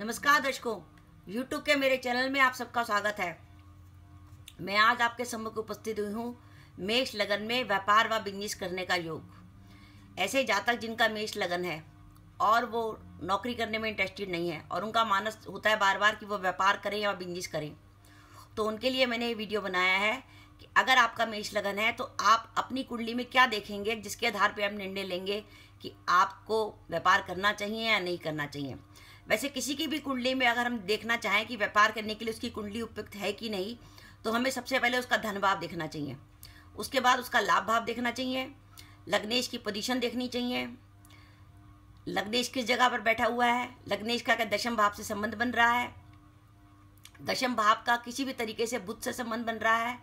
नमस्कार दर्शकों YouTube के मेरे चैनल में आप सबका स्वागत है मैं आज आपके सम्मुख उपस्थित हुई हूँ मेष लगन में व्यापार व बिजनेस करने का योग ऐसे जातक जिनका मेष लगन है और वो नौकरी करने में इंटरेस्टेड नहीं है और उनका मानस होता है बार बार कि वो व्यापार करें या बिजनेस करें तो उनके लिए मैंने ये वीडियो बनाया है कि अगर आपका मेष लगन है तो आप अपनी कुंडली में क्या देखेंगे जिसके आधार पर हम निर्णय लेंगे कि आपको व्यापार करना चाहिए या नहीं करना चाहिए वैसे किसी की भी कुंडली में अगर हम देखना चाहें कि व्यापार करने के लिए उसकी कुंडली उपयुक्त है कि नहीं तो हमें सबसे पहले उसका धन भाव देखना चाहिए उसके बाद उसका लाभ भाव देखना चाहिए लग्नेश की पोजिशन देखनी चाहिए लग्नेश किस जगह पर बैठा हुआ है लग्नेश का क्या दशम भाव से संबंध बन रहा है दशम भाव का किसी भी तरीके से बुद्ध से संबंध बन रहा है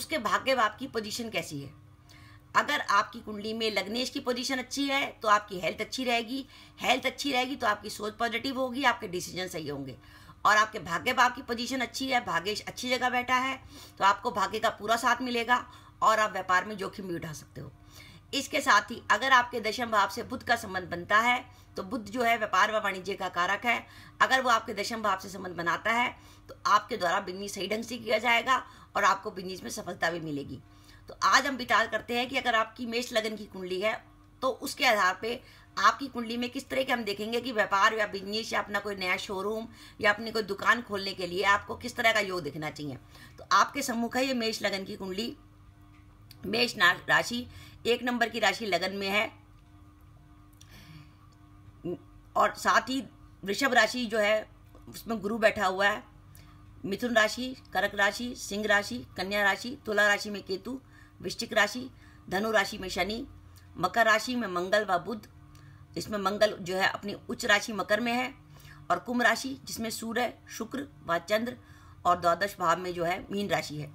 उसके भाग्य भाव की पोजीशन कैसी है अगर आपकी कुंडली में लग्नेश की पोजीशन अच्छी है तो आपकी हेल्थ अच्छी रहेगी हेल्थ अच्छी रहेगी तो आपकी सोच पॉजिटिव होगी आपके डिसीजन सही होंगे और आपके भाग्य बाप की पोजीशन अच्छी है भाग्यश अच्छी जगह बैठा है तो आपको भाग्य का पूरा साथ मिलेगा और आप व्यापार में जोखिम भी उठा सकते हो इसके साथ ही अगर आपके दशम भाव से बुद्ध का संबंध बनता है तो बुद्ध जो है व्यापार व वाणिज्य का कारक है अगर वो आपके दशम भाव से संबंध बनाता है तो आपके द्वारा बिजनेस सही ढंग से किया जाएगा और आपको बिजनेस में सफलता भी मिलेगी तो आज हम विचार करते हैं कि अगर आपकी मेष लगन की कुंडली है तो उसके आधार पे आपकी कुंडली में किस तरह के हम देखेंगे कि व्यापार या बिजनेस या अपना कोई नया शोरूम या अपनी कोई दुकान खोलने के लिए आपको किस तरह का योग दिखना चाहिए तो आपके सम्मुख है ये मेष लगन की कुंडली मेष राशि एक नंबर की राशि लगन में है और साथ ही वृषभ राशि जो है उसमें गुरु बैठा हुआ है मिथुन राशि करक राशि सिंह राशि कन्या राशि तुला राशि में केतु वृश्चिक राशि धनु राशि में शनि मकर राशि में मंगल व बुध इसमें मंगल जो है अपनी उच्च राशि मकर में है और कुंभ राशि जिसमें सूर्य शुक्र व चंद्र और द्वादश भाव में जो है मीन राशि है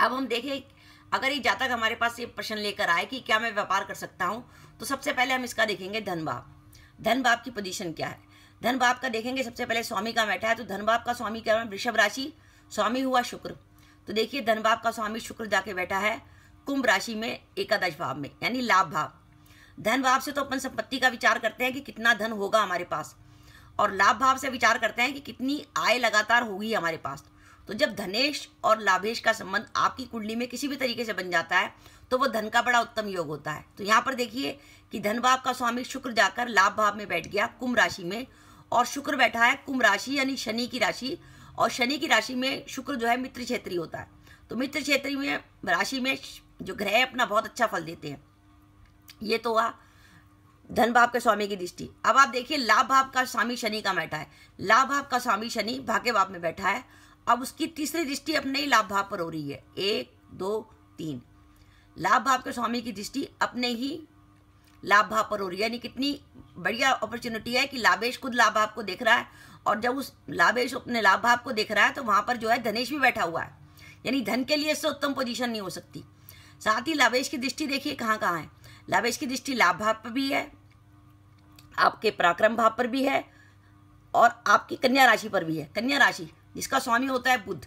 अब हम देखें अगर ये जातक हमारे पास ये प्रश्न लेकर आए कि क्या मैं व्यापार कर सकता हूँ तो सबसे पहले हम इसका देखेंगे धन भाव धन भाव की पोजीशन क्या है धन का देखेंगे सबसे पहले स्वामी का बैठा है तो धन का स्वामी क्या है वृषभ राशि स्वामी हुआ शुक्र तो देखिए धन भाव का स्वामी शुक्र जाके बैठा है कुंभ राशि में एकादश भाव में यानी लाभ भाव धन भाव से तो अपन संपत्ति का विचार करते हैं कि कितना धन होगा हमारे पास और लाभ भाव से विचार करते हैं कि कितनी आय लगातार होगी हमारे पास तो जब धनेश और लाभेश का संबंध आपकी कुंडली में किसी भी तरीके से बन जाता है तो वो धन का बड़ा उत्तम योग होता है तो यहाँ पर देखिए कि धन भाव का स्वामी शुक्र जाकर लाभ भाव में बैठ गया कुंभ राशि में और शुक्र बैठा है कुंभ राशि यानी शनि की राशि और शनि की राशि में शुक्र जो है मित्र क्षेत्रीय होता है तो मित्र क्षेत्रीय में राशि में जो ग्रह अपना बहुत अच्छा फल देते हैं ये तो हुआ धन भाव के स्वामी की दृष्टि अब आप देखिए लाभ भाव का स्वामी शनि का बैठा है लाभ भाव का स्वामी शनि भाग्य भाव में बैठा है अब उसकी तीसरी दृष्टि अपने ही लाभ भाव पर हो रही है एक दो तीन लाभ भाव के स्वामी की दृष्टि अपने ही लाभ भाव पर हो रही है यानी कितनी बढ़िया अपॉर्चुनिटी है कि लाभेश खुद लाभ को देख रहा है और जब उस लाभेश अपने लाभ भाव को देख रहा है तो वहाँ पर जो है धनेश भी बैठा हुआ है यानी धन के लिए इससे उत्तम पोजिशन नहीं हो सकती साथ ही लाभेश की दृष्टि देखिए कहाँ कहाँ है लाभेश की दृष्टि लाभ भाव पर भी है आपके पराक्रम भाव पर भी है और आपकी कन्या राशि पर भी है कन्या राशि जिसका स्वामी होता है बुद्ध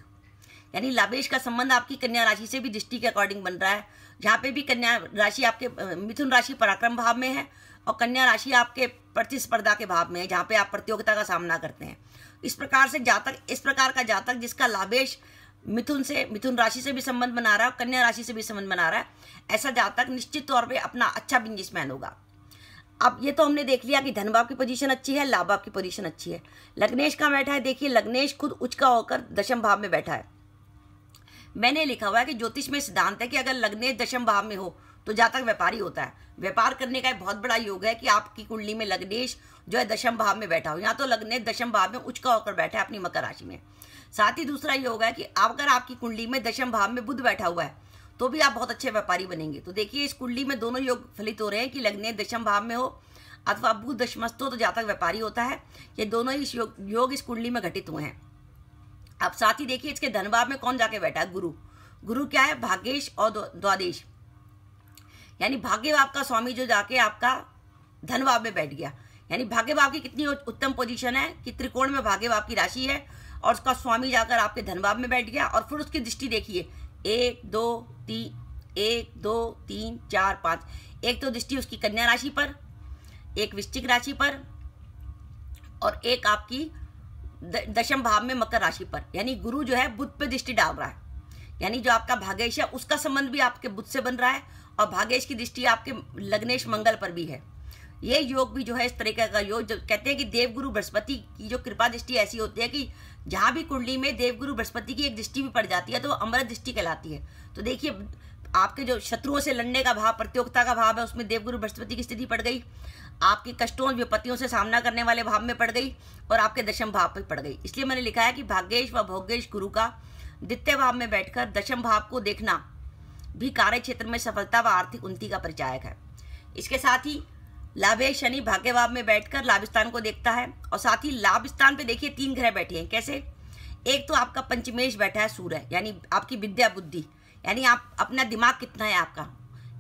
यानी लाभेश का संबंध आपकी कन्या राशि से भी दृष्टि के अकॉर्डिंग बन रहा है जहाँ पे भी कन्या राशि आपके मिथुन राशि पराक्रम भाव में है और कन्या राशि आपके प्रतिस्पर्धा के भाव में है जहाँ पे आप प्रतियोगिता का सामना करते हैं इस प्रकार से जातक इस प्रकार का जातक जिसका लाभेश मिथुन से मिथुन राशि से भी संबंध बना रहा है और कन्या राशि से भी संबंध बना रहा है ऐसा जातक निश्चित तौर पर अपना अच्छा बिजनेसमैन होगा अब ये तो हमने देख लिया कि धनबाब की पोजीशन अच्छी है लाभ की पोजीशन अच्छी है लग्नेश का बैठा है देखिए लग्नेश खुद उच्च का होकर दशम भाव में बैठा है मैंने लिखा हुआ है कि ज्योतिष में सिद्धांत है कि अगर लग्नेश दशम भाव में हो तो जातक व्यापारी होता है व्यापार करने का एक बहुत बड़ा योग है कि आपकी कुंडली में लग्नेश जो है दशम भाव में बैठा हो यहाँ तो लग्नेश दशम भाव में उचका होकर बैठा है अपनी मकर राशि में साथ ही दूसरा योग है कि अगर आपकी कुंडली में दशम भाव में बुध बैठा हुआ है तो भी आप बहुत अच्छे व्यापारी बनेंगे तो देखिए इस कुंडली में दोनों योग फलित हो रहे हैं कि लग्ने दशम भाव में हो अथवा बुध दशमस्त हो तो जातक व्यापारी होता है ये दोनों ही योग इस कुंडली में घटित हुए हैं अब साथ ही देखिए इसके धनभाव में कौन जाके बैठा है गुरु गुरु क्या है भाग्यश और द्वादेश यानी भाग्य बाप का स्वामी जो जाके आपका धन में बैठ गया यानी भाग्य बाप की कितनी उत्तम पोजीशन है कि त्रिकोण में भाग्य बाप की राशि है और उसका स्वामी जाकर आपके धन में बैठ गया और फिर उसकी दृष्टि देखिए एक दो तीन एक दो तीन चार पाँच एक तो दृष्टि उसकी कन्या राशि पर एक वृश्चिक राशि पर और एक आपकी दशम भाव में मकर राशि पर यानी गुरु जो है बुद्ध पे दृष्टि डाल रहा है यानी जो आपका भाग्यश है उसका संबंध भी आपके बुद्ध से बन रहा है और भाग्यश की दृष्टि आपके लग्नेश मंगल पर भी है ये योग भी जो है इस तरीके का योग जो कहते हैं कि देवगुरु बृहस्पति की जो कृपा दृष्टि ऐसी होती है कि जहाँ भी कुंडली में देवगुरु बृहस्पति की एक दृष्टि भी पड़ जाती है तो अमृत दृष्टि कहलाती है तो देखिए आपके जो शत्रुओं से लड़ने का भाव प्रतियोगिता का भाव है उसमें देवगुरु बृहस्पति की स्थिति पड़ गई आपके कष्टों विपत्तियों से सामना करने वाले भाव में पड़ गई और आपके दशम भाव पर पड़ गई इसलिए मैंने लिखा है कि भाग्येश व भोगेश गुरु का द्वितीय भाव में बैठकर दशम भाव को देखना भी कार्य क्षेत्र में सफलता व आर्थिक उन्नति का परिचायक है इसके साथ ही लाभे शनि भाग्य भाव में बैठकर लाभ स्थान को देखता है और साथ ही लाभ स्थान पर देखिए तीन ग्रह बैठे हैं कैसे एक तो आपका पंचमेश बैठा है सूर्य यानी आपकी विद्या बुद्धि यानी आप अपना दिमाग कितना है आपका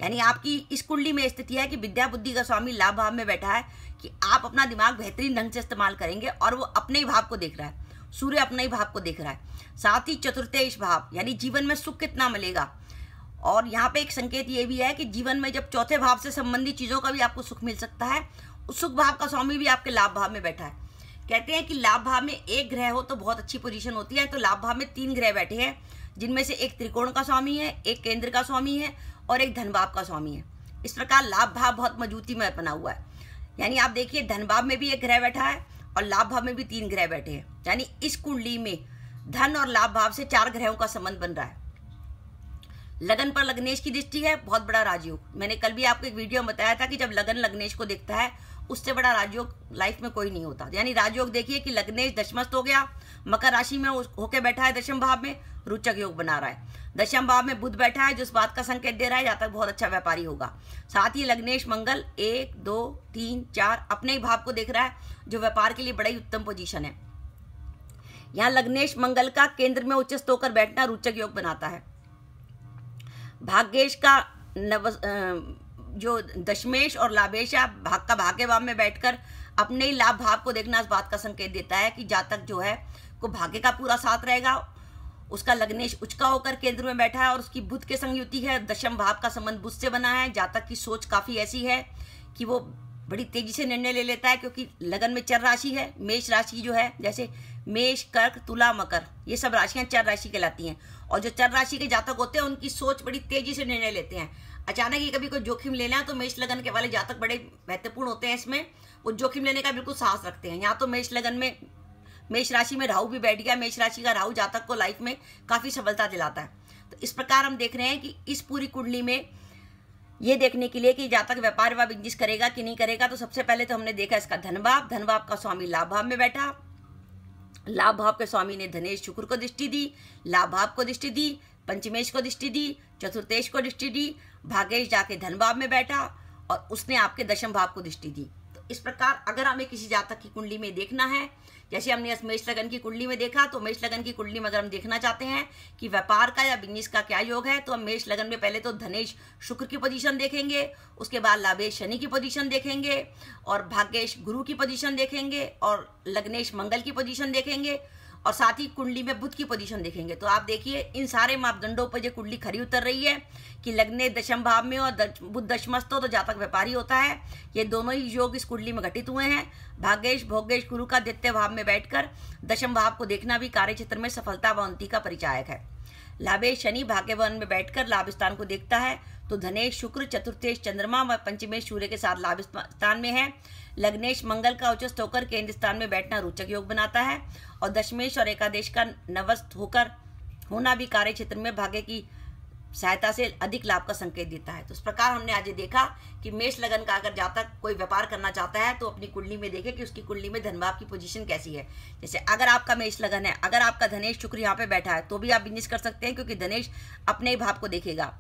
यानी आपकी इस कुंडली में स्थिति है कि विद्या बुद्धि का स्वामी लाभ भाव में बैठा है कि आप अपना दिमाग बेहतरीन ढंग से इस्तेमाल करेंगे और वो अपने ही भाव को देख रहा है सूर्य अपने ही भाव को देख रहा है साथ ही चतुर्थेश भाव यानी जीवन में सुख कितना मिलेगा और यहाँ पे एक संकेत ये भी है कि जीवन में जब चौथे भाव से संबंधित चीज़ों का भी आपको सुख मिल सकता है उस सुख भाव का स्वामी भी आपके लाभ भाव में बैठा है कहते हैं कि लाभ भाव में एक ग्रह हो तो बहुत अच्छी पोजीशन होती है तो लाभ भाव में तीन ग्रह बैठे हैं जिनमें से एक त्रिकोण का स्वामी है एक केंद्र का स्वामी है और एक धनभाव का स्वामी है इस प्रकार लाभ भाव बहुत मजबूती में बना हुआ है यानी आप देखिए धनभाव में भी एक ग्रह बैठा है और लाभ भाव में भी तीन ग्रह बैठे हैं यानी इस कुंडली में धन और लाभ भाव से चार ग्रहों का संबंध बन रहा है लगन पर लग्नेश की दृष्टि है बहुत बड़ा राजयोग मैंने कल भी आपको एक वीडियो में बताया था कि जब लगन लग्नेश को देखता है उससे बड़ा राजयोग लाइफ में कोई नहीं होता यानी राजयोग देखिए कि लग्नेश दशमस्त हो गया मकर राशि में होके बैठा है दशम भाव में रुचक योग बना रहा है दशम भाव में बुद्ध बैठा है जो इस बात का संकेत दे रहा है जातक बहुत अच्छा व्यापारी होगा साथ ही लग्नेश मंगल एक दो तीन चार अपने ही भाव को देख रहा है जो व्यापार के लिए बड़ा ही उत्तम पोजिशन है यहाँ लग्नेश मंगल का केंद्र में उच्चस्त होकर बैठना रुचक योग बनाता है भाग्येश का नव जो दशमेश और लाभेश भाग का भाग्य भाव में बैठकर अपने ही लाभ भाव को देखना इस बात का संकेत देता है कि जातक जो है को भाग्य का पूरा साथ रहेगा उसका लग्नेश उचका होकर केंद्र में बैठा है और उसकी बुद्ध के संग युति है दशम भाव का संबंध बुद्ध से बना है जातक की सोच काफ़ी ऐसी है कि वो बड़ी तेजी से निर्णय ले लेता है क्योंकि लगन में चर राशि है मेष राशि जो है जैसे मेष कर्क तुला मकर ये सब राशियां चर राशि कहलाती हैं और जो चर राशि के जातक होते हैं उनकी सोच बड़ी तेजी से निर्णय लेते हैं अचानक ही कभी कोई जोखिम लेना है तो मेष लगन के वाले जातक बड़े महत्वपूर्ण होते हैं इसमें वो जोखिम लेने का बिल्कुल साहस रखते हैं यहाँ तो मेष लगन में मेष राशि में राहु भी बैठ गया मेष राशि का राहु जातक को लाइफ में काफ़ी सफलता दिलाता है तो इस प्रकार हम देख रहे हैं कि इस पूरी कुंडली में ये देखने के लिए कि जातक व्यापार व बिजनेस करेगा कि नहीं करेगा तो सबसे पहले तो हमने देखा इसका धनभाव धनभाव का स्वामी लाभ भाव में बैठा लाभ भाव के स्वामी ने धनेश शुक्र को दृष्टि दी लाभ भाव को दृष्टि दी पंचमेश को दृष्टि दी चतुर्थेश को दृष्टि दी भागेश जाके धन भाव में बैठा और उसने आपके दशम भाव को दृष्टि दी इस प्रकार अगर हमें किसी जातक की कुंडली में देखना है जैसे हमने मेष लगन की कुंडली में देखा तो मेष लगन की कुंडली में अगर हम देखना चाहते हैं कि व्यापार का या बिजनेस का क्या योग है तो हम मेष लगन में पहले तो धनेश शुक्र की पोजीशन देखेंगे उसके बाद लाभेश शनि की पोजीशन देखेंगे और भाग्येश गुरु की पोजीशन देखेंगे और लग्नेश मंगल की पोजीशन देखेंगे और साथ ही कुंडली में बुध की पोजीशन देखेंगे तो आप देखिए इन सारे मापदंडों पर ये कुंडली खरी उतर रही है कि लगने दशम भाव में और बुध दशमस्त हो तो जातक व्यापारी होता है ये दोनों ही योग इस कुंडली में घटित हुए हैं भाग्यश भोगेश गुरु का द्वितीय भाव में बैठकर दशम भाव को देखना भी कार्य क्षेत्र में सफलता व उन्नति का परिचायक है लाभे शनि भाग्यवन में बैठकर लाभ स्थान को देखता है तो धनेश शुक्र चतुर्थेश चंद्रमा व पंचमेश सूर्य के साथ लाभ स्थान में है लग्नेश मंगल का उचस्त होकर केंद्र स्थान में बैठना रोचक योग बनाता है और दशमेश और एकादेश का नवस्थ होकर होना भी कार्य क्षेत्र में भाग्य की सहायता से अधिक लाभ का संकेत देता है तो इस प्रकार हमने आज देखा कि मेष लगन का अगर जातक कोई व्यापार करना चाहता है तो अपनी कुंडली में देखे कि उसकी कुंडली में धनभाव की पोजीशन कैसी है जैसे अगर आपका मेष लगन है अगर आपका धनेश शुक्र यहाँ पे बैठा है तो भी आप बिजनेस कर सकते हैं क्योंकि धनेश अपने ही भाव को देखेगा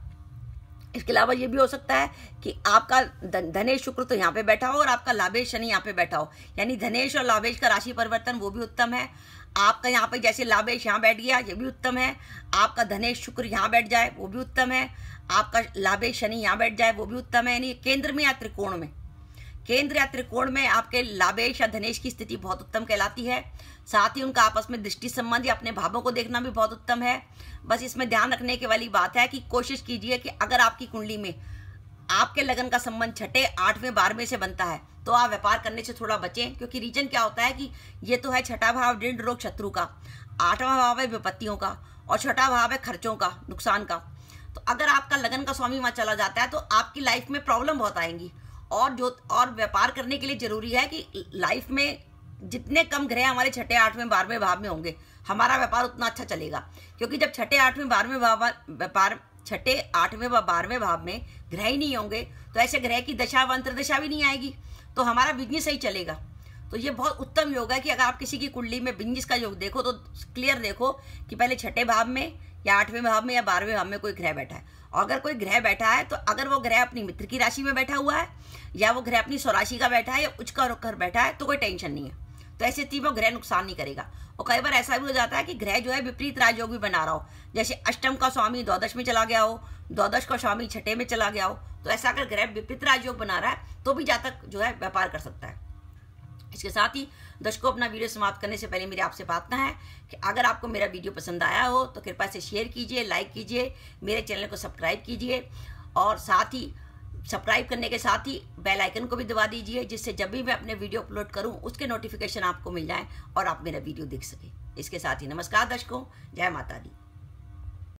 इसके अलावा ये भी हो सकता है कि आपका धनेश शुक्र तो यहाँ पे बैठा हो और आपका लाभेश शनि यहाँ पे बैठा हो यानी धनेश और लाभेश का राशि परिवर्तन वो भी उत्तम है आपका यहाँ पे जैसे लाभेश यहाँ बैठ गया ये भी उत्तम है आपका धनेश शुक्र यहाँ बैठ जाए वो भी उत्तम है आपका लाभेश शनि यहाँ बैठ जाए वो भी उत्तम है यानी केंद्र में या त्रिकोण में केंद्र या त्रिकोण में आपके लाभेश या धनेश की स्थिति बहुत उत्तम कहलाती है साथ ही उनका आपस में दृष्टि संबंध या अपने भावों को देखना भी बहुत उत्तम है बस इसमें ध्यान रखने के वाली बात है कि कोशिश कीजिए कि अगर आपकी कुंडली में आपके लगन का संबंध छठे आठवें बारहवें से बनता है तो आप व्यापार करने से थोड़ा बचें क्योंकि रीजन क्या होता है कि ये तो है छठा भाव डिंड रोग शत्रु का आठवां भाव है विपत्तियों का और छठा भाव है खर्चों का नुकसान का तो अगर आपका लगन का स्वामी वहाँ चला जाता है तो आपकी लाइफ में प्रॉब्लम बहुत आएंगी और जो और व्यापार करने के लिए जरूरी है कि लाइफ में जितने कम ग्रह हमारे छठे आठवें बारहवें भाव में होंगे हमारा व्यापार उतना अच्छा चलेगा क्योंकि जब छठे आठवें बारहवें भाव व्यापार छठे आठवें व बारहवें भाव में ग्रह ही नहीं होंगे तो ऐसे ग्रह की दशा व अंतरदशा भी नहीं आएगी तो हमारा बिजनेस ही चलेगा तो ये बहुत उत्तम योग है कि अगर आप किसी की कुंडली में बिजनेस का योग देखो तो क्लियर देखो कि पहले छठे भाव में या आठवें भाव में या बारहवें भाव में कोई ग्रह बैठा है और अगर कोई ग्रह बैठा है तो अगर वो ग्रह अपनी मित्र की राशि में बैठा हुआ है या वो ग्रह अपनी स्वराशि का बैठा है या उच्च का रुख कर बैठा है तो कोई टेंशन नहीं है तो ऐसी स्थिति में ग्रह नुकसान नहीं करेगा और कई बार ऐसा भी हो जाता है कि ग्रह जो है विपरीत राजयोग भी बना रहा हो जैसे अष्टम का स्वामी द्वादश में चला गया हो द्वादश का स्वामी छठे में चला गया हो तो ऐसा अगर ग्रह विपरीत राजयोग बना रहा है तो भी जातक जो है व्यापार कर सकता है इसके साथ ही दर्शकों अपना वीडियो समाप्त करने से पहले मेरे आपसे प्रार्थना है कि अगर आपको मेरा वीडियो पसंद आया हो तो कृपया से शेयर कीजिए लाइक कीजिए मेरे चैनल को सब्सक्राइब कीजिए और साथ ही सब्सक्राइब करने के साथ ही बेल आइकन को भी दबा दीजिए जिससे जब भी मैं अपने वीडियो अपलोड करूं उसके नोटिफिकेशन आपको मिल जाए और आप मेरा वीडियो देख सकें इसके साथ ही नमस्कार दर्शकों जय माता दी